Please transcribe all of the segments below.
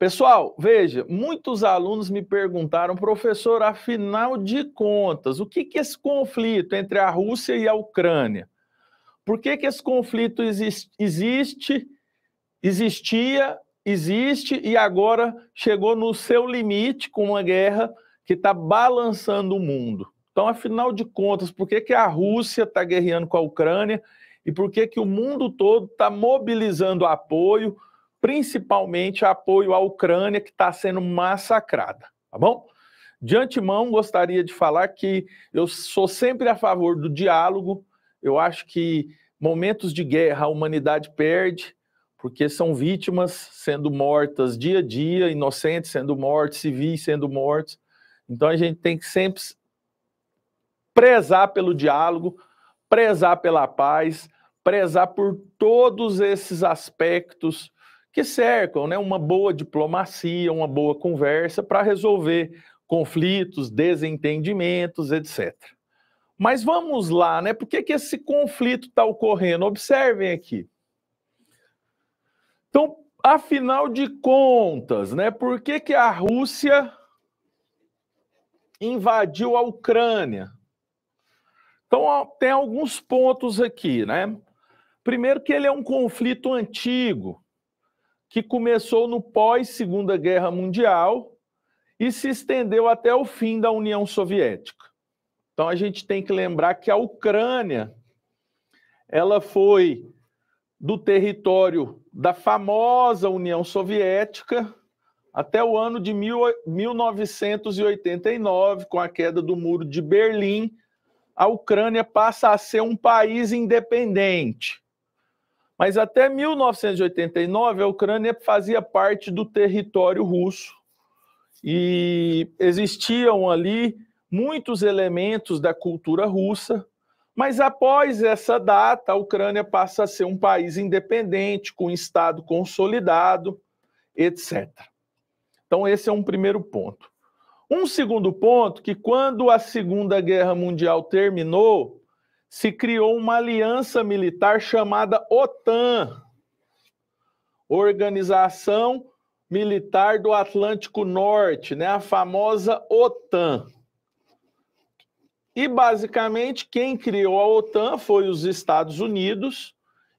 Pessoal, veja, muitos alunos me perguntaram, professor, afinal de contas, o que, que esse conflito entre a Rússia e a Ucrânia? Por que, que esse conflito existe, existe, existia, existe e agora chegou no seu limite com uma guerra que está balançando o mundo? Então, afinal de contas, por que, que a Rússia está guerreando com a Ucrânia e por que, que o mundo todo está mobilizando apoio? principalmente apoio à Ucrânia, que está sendo massacrada, tá bom? De antemão, gostaria de falar que eu sou sempre a favor do diálogo, eu acho que momentos de guerra a humanidade perde, porque são vítimas sendo mortas dia a dia, inocentes sendo mortos, civis sendo mortos. Então a gente tem que sempre prezar pelo diálogo, prezar pela paz, prezar por todos esses aspectos que cercam né, uma boa diplomacia, uma boa conversa para resolver conflitos, desentendimentos, etc. Mas vamos lá, né? Por que, que esse conflito está ocorrendo? Observem aqui. Então, afinal de contas, né? Por que, que a Rússia invadiu a Ucrânia? Então, tem alguns pontos aqui, né? Primeiro, que ele é um conflito antigo, que começou no pós-Segunda Guerra Mundial e se estendeu até o fim da União Soviética. Então a gente tem que lembrar que a Ucrânia ela foi do território da famosa União Soviética até o ano de 1989, com a queda do Muro de Berlim, a Ucrânia passa a ser um país independente. Mas até 1989, a Ucrânia fazia parte do território russo e existiam ali muitos elementos da cultura russa. Mas após essa data, a Ucrânia passa a ser um país independente, com um Estado consolidado, etc. Então, esse é um primeiro ponto. Um segundo ponto, que quando a Segunda Guerra Mundial terminou, se criou uma aliança militar chamada OTAN Organização Militar do Atlântico Norte, né? a famosa OTAN. E, basicamente, quem criou a OTAN foi os Estados Unidos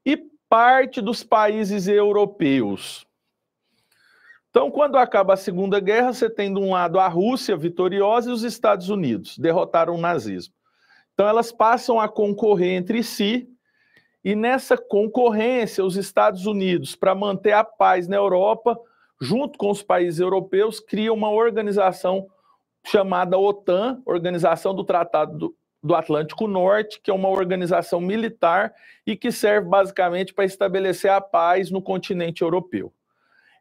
e parte dos países europeus. Então, quando acaba a Segunda Guerra, você tem de um lado a Rússia vitoriosa e os Estados Unidos derrotaram o nazismo. Então, elas passam a concorrer entre si, e nessa concorrência, os Estados Unidos, para manter a paz na Europa, junto com os países europeus, cria uma organização chamada OTAN, Organização do Tratado do Atlântico Norte, que é uma organização militar e que serve basicamente para estabelecer a paz no continente europeu.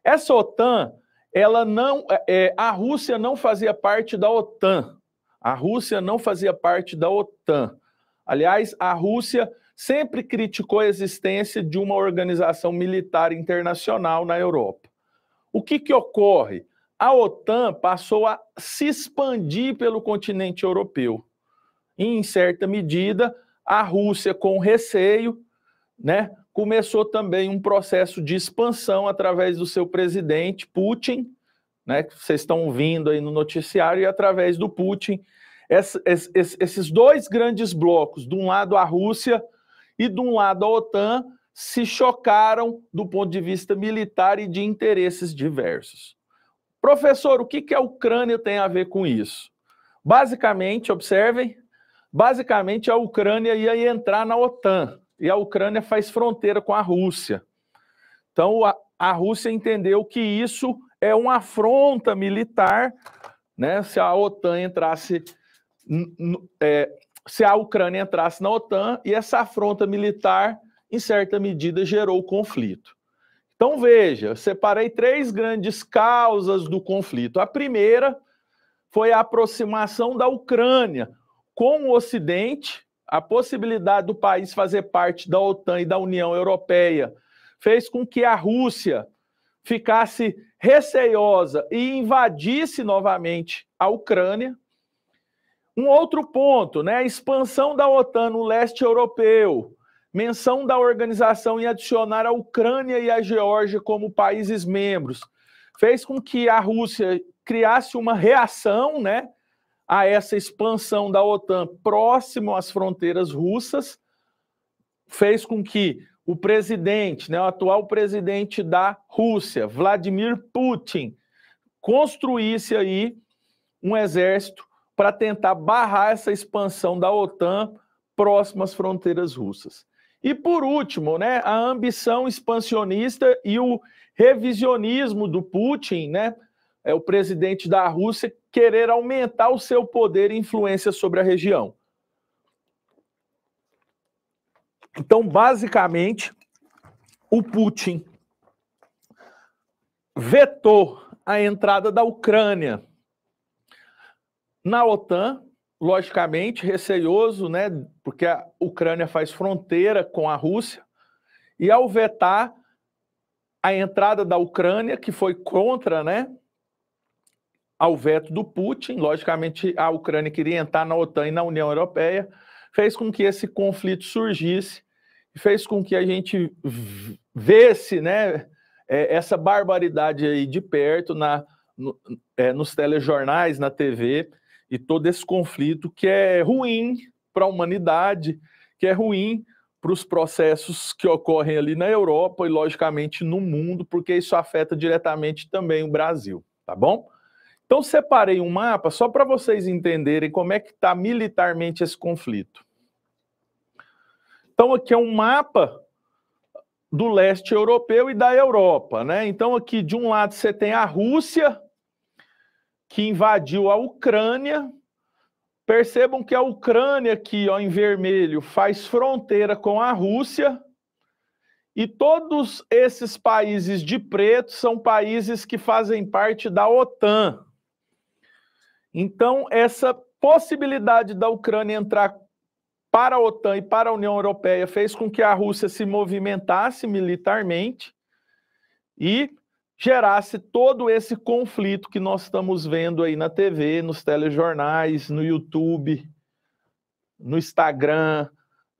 Essa OTAN, ela não, é, é a Rússia não fazia parte da OTAN, a Rússia não fazia parte da OTAN. Aliás, a Rússia sempre criticou a existência de uma organização militar internacional na Europa. O que, que ocorre? A OTAN passou a se expandir pelo continente europeu. E, em certa medida, a Rússia, com receio, né, começou também um processo de expansão através do seu presidente Putin, né, que vocês estão vindo aí no noticiário, e através do Putin. esses, dois grandes blocos, de um lado a Rússia e de um lado a OTAN, se chocaram do ponto de vista militar e de interesses diversos. Professor, o que, a Ucrânia tem a ver com isso? Basicamente, observem, basicamente a Ucrânia ia entrar na OTAN e a Ucrânia faz fronteira com a Rússia. Então a Rússia entendeu que isso é uma afronta militar né, se a OTAN entrasse. É, se a Ucrânia entrasse na OTAN, e essa afronta militar, em certa medida, gerou o conflito. Então, veja, separei três grandes causas do conflito. A primeira foi a aproximação da Ucrânia com o Ocidente, a possibilidade do país fazer parte da OTAN e da União Europeia fez com que a Rússia ficasse receiosa e invadisse novamente a Ucrânia. Um outro ponto, né, a expansão da OTAN no leste europeu, menção da organização em adicionar a Ucrânia e a Geórgia como países membros, fez com que a Rússia criasse uma reação, né, a essa expansão da OTAN próximo às fronteiras russas, fez com que o presidente, né, o atual presidente da Rússia, Vladimir Putin, construísse aí um exército para tentar barrar essa expansão da OTAN próximas às fronteiras russas. E por último, né, a ambição expansionista e o revisionismo do Putin, né, é o presidente da Rússia querer aumentar o seu poder e influência sobre a região. Então, basicamente, o Putin vetou a entrada da Ucrânia na OTAN, logicamente receioso, né, porque a Ucrânia faz fronteira com a Rússia, e ao vetar a entrada da Ucrânia, que foi contra, né, ao veto do Putin, logicamente a Ucrânia queria entrar na OTAN e na União Europeia, fez com que esse conflito surgisse, fez com que a gente vesse né, é, essa barbaridade aí de perto na, no, é, nos telejornais, na TV, e todo esse conflito que é ruim para a humanidade, que é ruim para os processos que ocorrem ali na Europa e, logicamente, no mundo, porque isso afeta diretamente também o Brasil, tá bom? Então, separei um mapa só para vocês entenderem como é que está militarmente esse conflito. Então, aqui é um mapa do leste europeu e da Europa, né? Então, aqui de um lado você tem a Rússia, que invadiu a Ucrânia. Percebam que a Ucrânia, aqui ó, em vermelho, faz fronteira com a Rússia. E todos esses países de preto são países que fazem parte da OTAN. Então, essa possibilidade da Ucrânia entrar para a OTAN e para a União Europeia fez com que a Rússia se movimentasse militarmente e gerasse todo esse conflito que nós estamos vendo aí na TV, nos telejornais, no YouTube, no Instagram,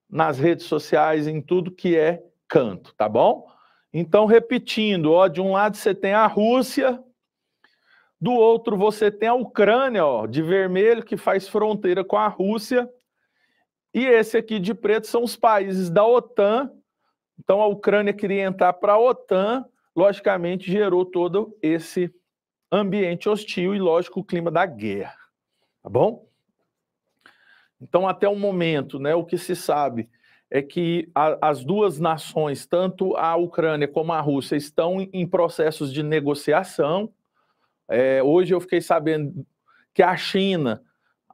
nas redes sociais, em tudo que é canto, tá bom? Então, repetindo, ó, de um lado você tem a Rússia do outro, você tem a Ucrânia, ó, de vermelho, que faz fronteira com a Rússia. E esse aqui de preto são os países da OTAN. Então, a Ucrânia queria entrar para a OTAN, logicamente, gerou todo esse ambiente hostil e, lógico, o clima da guerra. Tá bom? Então, até o momento, né, o que se sabe é que a, as duas nações, tanto a Ucrânia como a Rússia, estão em processos de negociação. É, hoje eu fiquei sabendo que a China,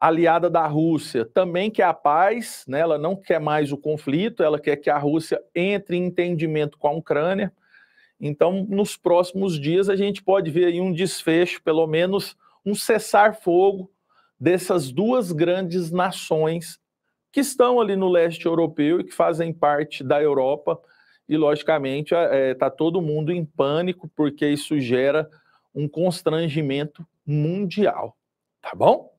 aliada da Rússia, também quer a paz, né? ela não quer mais o conflito, ela quer que a Rússia entre em entendimento com a Ucrânia. Então, nos próximos dias, a gente pode ver aí um desfecho, pelo menos um cessar-fogo dessas duas grandes nações que estão ali no leste europeu e que fazem parte da Europa. E, logicamente, está é, é tá todo mundo em pânico, porque isso gera um constrangimento mundial, tá bom?